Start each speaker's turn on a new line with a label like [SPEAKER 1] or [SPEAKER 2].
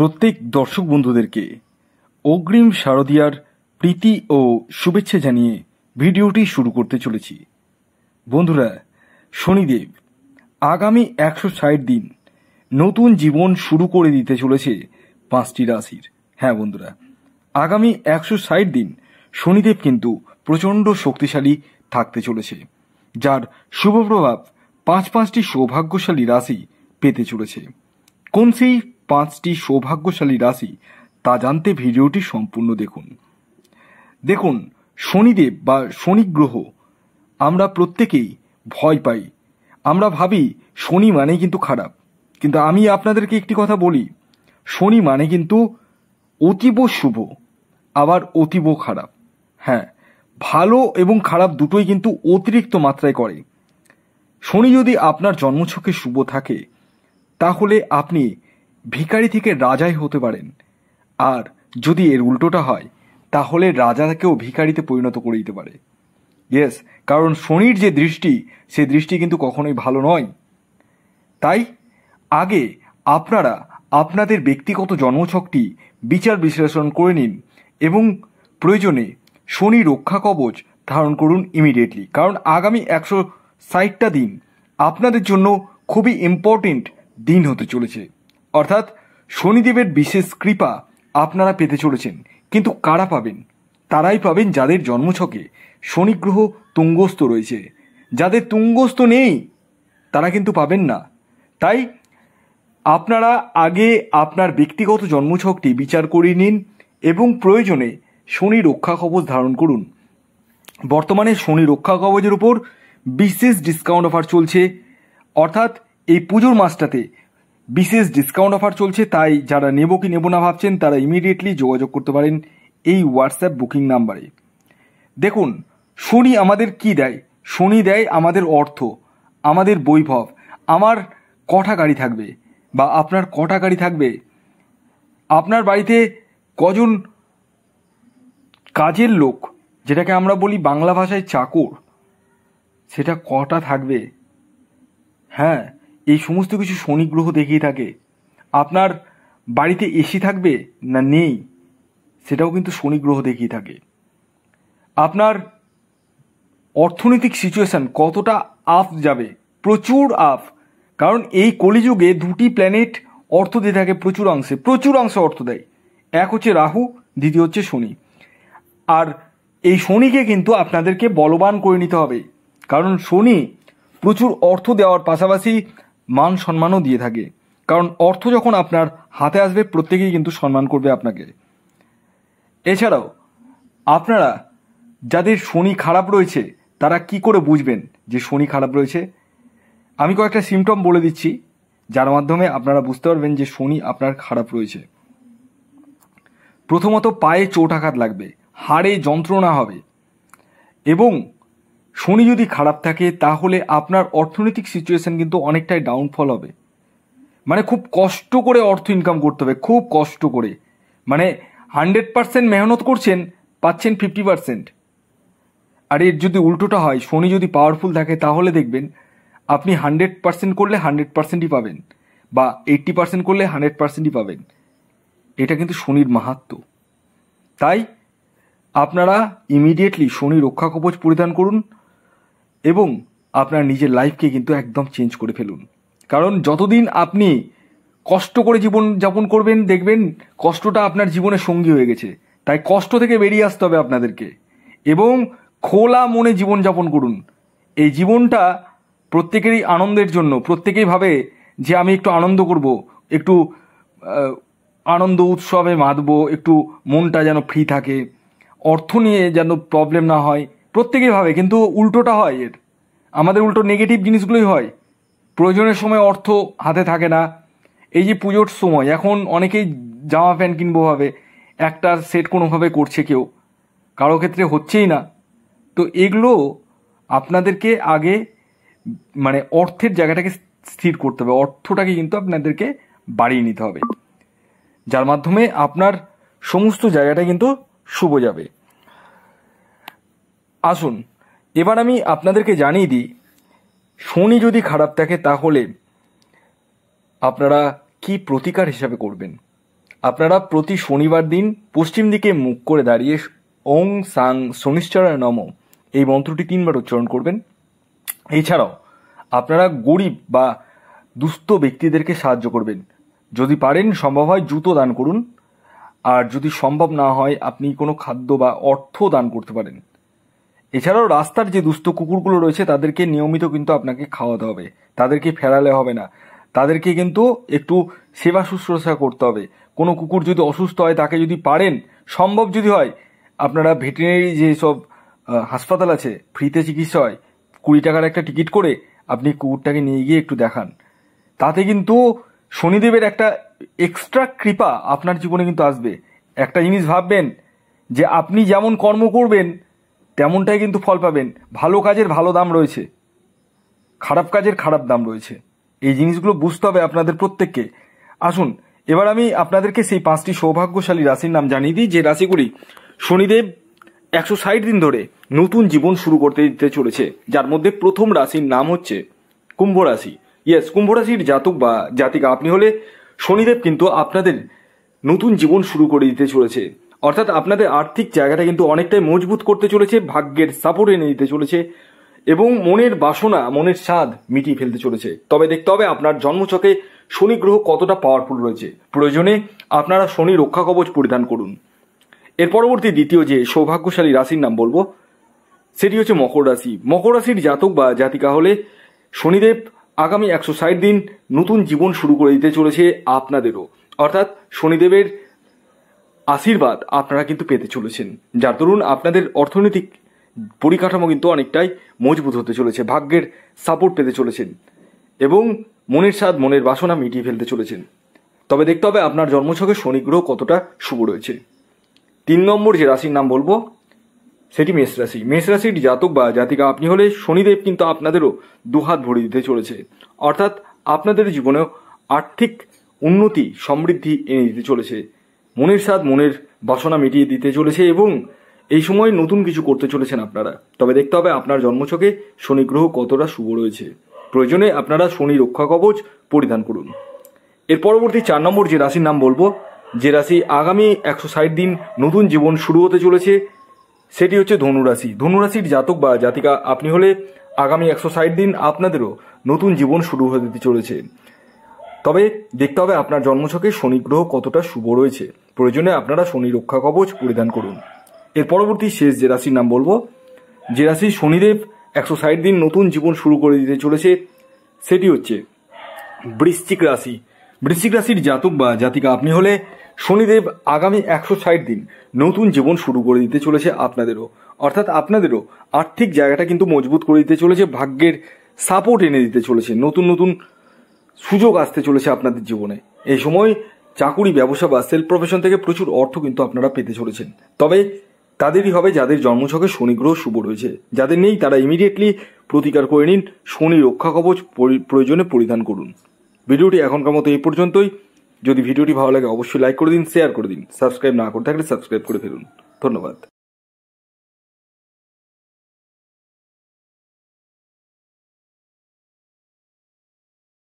[SPEAKER 1] প্রত্যেক দর্শক বন্ধুদেরকে অগ্রিম শারদীয়ার প্রীতি ও শুভেচ্ছা জানিয়ে ভিডিওটি শুরু করতে চলেছি বন্ধুরা শনিদেব আগামী একশো ষাট দিন নতুন জীবন শুরু করে দিতে চলেছে পাঁচটি রাশির হ্যাঁ বন্ধুরা আগামী একশো ষাট দিন শনিদেব কিন্তু প্রচণ্ড শক্তিশালী থাকতে চলেছে যার শুভ প্রভাব পাঁচ পাঁচটি সৌভাগ্যশালী রাশি পেতে চলেছে কোন সেই পাঁচটি সৌভাগ্যশালী রাশি তা জানতে ভিডিওটি সম্পূর্ণ দেখুন দেখুন শনিদেব বা শনি গ্রহ আমরা প্রত্যেকেই ভয় পাই আমরা ভাবি শনি মানে কিন্তু খারাপ কিন্তু আমি আপনাদেরকে একটি কথা বলি শনি মানে কিন্তু অতীব শুভ আবার অতীব খারাপ হ্যাঁ ভালো এবং খারাপ দুটোই কিন্তু অতিরিক্ত মাত্রায় করে শনি যদি আপনার জন্মছকে শুভ থাকে তাহলে আপনি ভিখারি থেকে রাজাই হতে পারেন আর যদি এর উল্টোটা হয় তাহলে রাজাকেও ভিখারিতে পরিণত করে দিতে পারে ইয়েস কারণ শনির যে দৃষ্টি সে দৃষ্টি কিন্তু কখনোই ভালো নয় তাই আগে আপনারা আপনাদের ব্যক্তিগত জন্মছকটি বিচার বিশ্লেষণ করে নিন এবং প্রয়োজনে শনি রক্ষা কবচ ধারণ করুন ইমিডিয়েটলি কারণ আগামী একশো ষাটটা দিন আপনাদের জন্য খুবই ইম্পর্টেন্ট দিন হতে চলেছে অর্থাৎ শনিদেবের বিশেষ কৃপা আপনারা পেতে চলেছেন কিন্তু কারা পাবেন তারাই পাবেন যাদের জন্মছকে শনিগ্রহ তুঙ্গস্থ রয়েছে যাদের তুঙ্গস্থ নেই তারা কিন্তু পাবেন না তাই আপনারা আগে আপনার ব্যক্তিগত জন্মছকটি বিচার করে নিন এবং প্রয়োজনে শনি রক্ষা কবচ ধারণ করুন বর্তমানে শনি রক্ষা কবচের উপর বিশেষ ডিসকাউন্ট অফার চলছে অর্থাৎ এই পুজোর মাসটাতে বিশেষ ডিসকাউন্ট অফার চলছে তাই যারা নেব কি নেব না ভাবছেন তারা ইমিডিয়েটলি যোগাযোগ করতে পারেন এই হোয়াটসঅ্যাপ বুকিং নাম্বারে দেখুন শনি আমাদের কি দেয় শনি দেয় আমাদের অর্থ আমাদের বৈভব আমার কটা গাড়ি থাকবে বা আপনার কটা গাড়ি থাকবে আপনার বাড়িতে কজন কাজের লোক যেটাকে আমরা বলি বাংলা ভাষায় চাকর সেটা কটা থাকবে হ্যাঁ এই সমস্ত কিছু শনি গ্রহ দেখেই থাকে আপনার বাড়িতে এসি থাকবে না নেই সেটাও কিন্তু শনি গ্রহ দেখেই থাকে আপনার অর্থনৈতিক সিচুয়েশান কতটা আপ যাবে প্রচুর আপ কারণ এই কলিযুগে দুটি প্ল্যানেট অর্থ দিয়ে থাকে প্রচুর অংশে প্রচুর অংশে অর্থ দেয় এক হচ্ছে রাহু দ্বিতীয় হচ্ছে শনি আর এই শনিকে কিন্তু আপনাদেরকে বলবান করে নিতে হবে কারণ শনি প্রচুর অর্থ দেওয়ার পাশাপাশি মান সম্মানও দিয়ে থাকে কারণ অর্থ যখন আপনার হাতে আসবে প্রত্যেকেই কিন্তু সম্মান করবে আপনাকে এছাড়াও আপনারা যাদের শনি খারাপ রয়েছে তারা কি করে বুঝবেন যে শনি খারাপ রয়েছে আমি কয়েকটা সিমটম বলে দিচ্ছি যার মাধ্যমে আপনারা বুঝতে পারবেন যে শনি আপনার খারাপ রয়েছে প্রথমত পায়ে চোট আঘাত লাগবে হাড়ে যন্ত্রণা হবে এবং শনি যদি খারাপ থাকে তাহলে আপনার অর্থনৈতিক সিচুয়েশান কিন্তু অনেকটাই ডাউনফল হবে মানে খুব কষ্ট করে অর্থ ইনকাম করতে হবে খুব কষ্ট করে মানে হান্ড্রেড পারসেন্ট মেহনত করছেন পাচ্ছেন ফিফটি পারসেন্ট আর এর যদি উল্টোটা হয় শনি যদি পাওয়ারফুল থাকে তাহলে দেখবেন আপনি হান্ড্রেড পারসেন্ট করলে হান্ড্রেড পারসেন্টই পাবেন বা এইট্টি পারসেন্ট করলে হান্ড্রেড পারসেন্টই পাবেন এটা কিন্তু শনির মাহাত্ম তাই আপনারা ইমিডিয়েটলি শনি রক্ষা কবচ পরিধান করুন এবং আপনার নিজের লাইফকে কিন্তু একদম চেঞ্জ করে ফেলুন কারণ যতদিন আপনি কষ্ট করে জীবন যাপন করবেন দেখবেন কষ্টটা আপনার জীবনে সঙ্গী হয়ে গেছে তাই কষ্ট থেকে বেরিয়ে আসতে হবে আপনাদেরকে এবং খোলা মনে জীবনযাপন করুন এই জীবনটা প্রত্যেকেরই আনন্দের জন্য প্রত্যেকেই ভাবে যে আমি একটু আনন্দ করব একটু আনন্দ উৎসবে মাতব একটু মনটা যেন ফ্রি থাকে অর্থ নিয়ে যেন প্রবলেম না হয় প্রত্যেকেই ভাবে কিন্তু উল্টোটা হয় এর আমাদের উল্টো নেগেটিভ জিনিসগুলোই হয় প্রয়োজনের সময় অর্থ হাতে থাকে না এই যে পুজোর সময় এখন অনেকেই জামা প্যান্ট কিনবো ভাবে একটা সেট কোনোভাবে করছে কেউ কারো ক্ষেত্রে হচ্ছেই না তো এগুলো আপনাদেরকে আগে মানে অর্থের জায়গাটাকে স্থির করতে হবে অর্থটাকে কিন্তু আপনাদেরকে বাড়িয়ে নিতে হবে যার মাধ্যমে আপনার সমস্ত জায়গাটা কিন্তু শুভ যাবে আসুন এবার আমি আপনাদেরকে জানিয়ে দিই শনি যদি খারাপ থাকে তাহলে আপনারা কি প্রতিকার হিসাবে করবেন আপনারা প্রতি শনিবার দিন পশ্চিম দিকে মুখ করে দাঁড়িয়ে ওং সাং শনিশ্চরায় নম এই মন্ত্রটি তিনবার উচ্চারণ করবেন এছাড়াও আপনারা গরিব বা দুস্থ ব্যক্তিদেরকে সাহায্য করবেন যদি পারেন সম্ভব হয় জুতো দান করুন আর যদি সম্ভব না হয় আপনি কোনো খাদ্য বা অর্থ দান করতে পারেন এছাড়াও রাস্তার যে দুস্থ কুকুরগুলো রয়েছে তাদেরকে নিয়মিত কিন্তু আপনাকে খাওয়াতে হবে তাদেরকে ফেরালে হবে না তাদেরকে কিন্তু একটু সেবা শুশ্রূষা করতে হবে কোনো কুকুর যদি অসুস্থ হয় তাকে যদি পারেন সম্ভব যদি হয় আপনারা ভেটেরিনারি যেসব হাসপাতাল আছে ফ্রিতে চিকিৎসা হয় কুড়ি টাকার একটা টিকিট করে আপনি কুকুরটাকে নিয়ে গিয়ে একটু দেখান তাতে কিন্তু শনিদেবের একটা এক্সট্রা কৃপা আপনার জীবনে কিন্তু আসবে একটা জিনিস ভাববেন যে আপনি যেমন কর্ম করবেন তেমনটাই কিন্তু ফল পাবেন ভালো কাজের ভালো দাম রয়েছে খারাপ কাজের খারাপ দাম রয়েছে এই জিনিসগুলো বুঝতে হবে আপনাদের প্রত্যেককে আসুন এবার আমি আপনাদেরকে সেই পাঁচটি সৌভাগ্যশালী রাশির নাম জানিয়ে দিই যে রাশিগুলি শনিদেব একশো ষাট দিন ধরে নতুন জীবন শুরু করতে দিতে চলেছে যার মধ্যে প্রথম রাশির নাম হচ্ছে কুম্ভ রাশি ইয়েস কুম্ভ রাশির জাতক বা জাতিকা আপনি হলে শনিদেব কিন্তু আপনাদের নতুন জীবন শুরু করে দিতে চলেছে অর্থাৎ আপনাদের আর্থিক জায়গাটা কিন্তু অনেকটাই মজবুত করতে চলেছে ভাগ্যের সাপোর্ট এনে দিতে চলেছে এবং মনের বাসনা মনের স্বাদ মিটিয়ে ফেলতে চলেছে তবে দেখতে হবে আপনার জন্মচকে শনি গ্রহ কতটা পাওয়ারফুল রয়েছে প্রয়োজনে আপনারা শনি রক্ষা কবচ পরিধান করুন এর পরবর্তী দ্বিতীয় যে সৌভাগ্যশালী রাশির নাম বলবো সেটি হচ্ছে মকর রাশি মকর রাশির জাতক বা জাতিকা হলে শনিদেব আগামী একশো ষাট দিন নতুন জীবন শুরু করে দিতে চলেছে আপনাদেরও অর্থাৎ শনিদেবের আশীর্বাদ আপনারা কিন্তু পেতে চলেছেন যার দরুন আপনাদের অর্থনৈতিক পরিকাঠামো কিন্তু অনেকটাই মজবুত হতে চলেছে ভাগ্যের সাপোর্ট পেতে চলেছেন এবং মনের স্বাদ মনের বাসনা মিটিয়ে ফেলতে চলেছেন তবে দেখতে হবে আপনার জন্মছকে শনি গ্রহ কতটা শুভ রয়েছে তিন নম্বর যে রাশির নাম বলবো সেটি মেষ রাশি মেষ রাশির জাতক বা জাতিকা আপনি হলে শনিদেব কিন্তু আপনাদেরও দুহাত ভরে দিতে চলেছে অর্থাৎ আপনাদের জীবনেও আর্থিক উন্নতি সমৃদ্ধি এনে দিতে চলেছে মনের সাথ মনের বাসনা মিটিয়ে দিতে চলেছে এবং এই সময় নতুন কিছু করতে চলেছেন আপনারা তবে দেখতে হবে আপনার জন্মছকে শনি গ্রহ কতটা শুভ রয়েছে প্রয়োজনে আপনারা শনি রক্ষা কবচ পরিধান করুন এর পরবর্তী চার নম্বর যে রাশির নাম বলবো যে রাশি আগামী একশো ষাট দিন নতুন জীবন শুরু হতে চলেছে সেটি হচ্ছে ধনুরাশি ধনুরাশির জাতক বা জাতিকা আপনি হলে আগামী একশো ষাট দিন আপনাদেরও নতুন জীবন শুরু হতে চলেছে তবে দেখতে হবে আপনার জন্মছকে শনি গ্রহ কতটা শুভ রয়েছে প্রয়োজনে আপনারা শনি রক্ষা কবচ পরিধান করুন এর পরবর্তী শেষ যে রাশির নাম বলবো যে রাশি শনিদেব একশো ষাট দিন নতুন জীবন শুরু করে দিতে চলেছে সেটি হচ্ছে বৃশ্চিক রাশি বৃশ্চিক রাশির জাতক বা জাতিকা আপনি হলে শনিদেব আগামী একশো ষাট দিন নতুন জীবন শুরু করে দিতে চলেছে আপনাদেরও অর্থাৎ আপনাদেরও আর্থিক জায়গাটা কিন্তু মজবুত করে দিতে চলেছে ভাগ্যের সাপোর্ট এনে দিতে চলেছে নতুন নতুন সুযোগ আসতে চলেছে আপনাদের জীবনে এই সময় চাকুরি ব্যবসা বা সেলফ প্রফেশন থেকে প্রচুর অর্থ কিন্তু আপনারা পেতে চলেছেন তবে তাদেরই হবে যাদের জন্মছকে শনি গ্রহ শুভ রয়েছে যাদের নেই তারা ইমিডিয়েটলি প্রতিকার করে নিন শনি রক্ষা কবচ প্রয়োজনে পরিধান করুন ভিডিওটি এখনকার মতো এই পর্যন্তই যদি ভিডিওটি ভালো লাগে অবশ্যই লাইক করে দিন শেয়ার করে দিন সাবস্ক্রাইব না করে থাকলে সাবস্ক্রাইব করে ফেলুন ধন্যবাদ